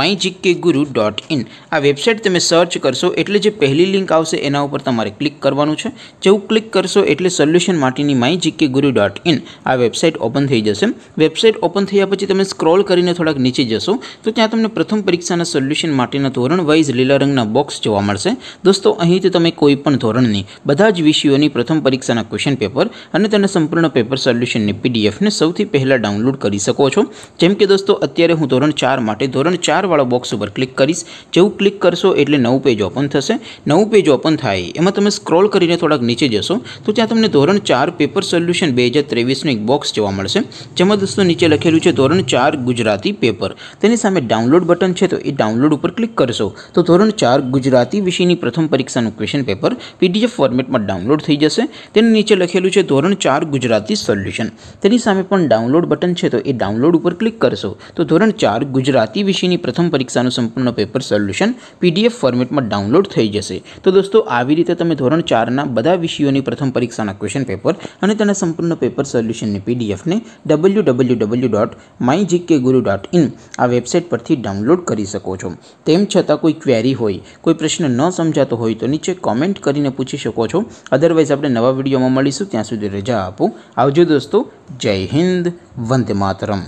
mygkguru.in આ website તમે search કરશો એટલે જે પહેલી લિંક આવશે એના ઉપર તમારે ક્લિક કરવાનું છે જેઉ ક્લિક કરશો એટલે સોલ્યુશન માટીની mygkguru.in આ વેબસાઈટ ઓપન થઈ જશે વેબસાઈટ ઓપન થઈયા પછી તમે સ્ક્રોલ કરીને થોડક નીચે જશો તો ત્યાં તમને પ્રથમ પરીક્ષાના સોલ્યુશન માટેના ધોરણ વાઇઝ લેલરંગના બોક્સ જોવા મળશે દોસ્તો અહીંથી તમે કોઈ પણ ધોરણની બધા જ વિષયોની પ્રથમ પરીક્ષાના ક્વેશ્ચન પેપર અને તેના સંપૂર્ણના પેપર સોલ્યુશન ને પીડીએફ ને સૌથી પહેલા ડાઉનલોડ કરી શકો છો જેમ કે દોસ્તો અત્યારે હું ધોરણ 4 માટે ધોરણ 4 વાળો બોક્સ ઉપર ક્લિક કરશો જેવું ક્લિક કરશો એટલે નવ પેજ ઓપન થશે નવ પેજ ઓપન થાય એમાં તમે સ્ક્રોલ કરીને થોડક નીચે જશો તો ત્યાં તમને ધોરણ 4 પેપર સોલ્યુશન 2023 નો એક બોક્સ જોવા મળશે જેમ આ દોસ્તો નીચે લખેલું છે ધોરણ 4 ગુજરાતી પેપર તેની સામે ડાઉનલોડ બટન છે તો એ ડાઉનલોડ ઉપર ક્લિક કરશો તો ધોરણ 4 ગુજરાતી વિષયની પ્રથમ પરીક્ષાનું ક્વેશ્ચન પેપર પીડીએફ ફોર્મેટમાં ડાઉનલોડ થઈ જશે તેની નીચે લખેલું છે ધોરણ 4 ગુજરાતી સોલ્યુશન તેની સામે પણ ડાઉનલોડ બટન છે તો એ ડાઉનલોડ ઉપર ક્લિક કરશો તો ધોરણ 4 ગુજરાતી વિષયની પ્રથમ પરીક્ષાનું સંપૂર્ણ પેપર સોલ્યુશન પીડીએફ ફોર્મેટમાં ડાઉનલોડ થઈ જશે તો દોસ્તો આવી રીતે તમે ધોરણ 4 ના બધા વિષયોની પ્રથમ પરીક્ષાના ક્વેશ્ચન પેપર અને તેના સંપૂર્ણ પેપર સોલ્યુશનને પીડીએફ ને www.mygkguru.in આ વેબસાઈટ પરથી ડાઉનલોડ કરી શકો છો તેમ છતાં કોઈ ક્વેરી હોય કોઈ પ્રશ્ન ન સમજાતો હોય તો નીચે કમેન્ટ કરીને પૂછી શકો છો અધરવાઇઝ આપણે નવા વિડિયોમાં મળીશું ત્યાં સુધી રજા આપું આવજો દોસ્તો જય હિન્દ વંદે માતરમ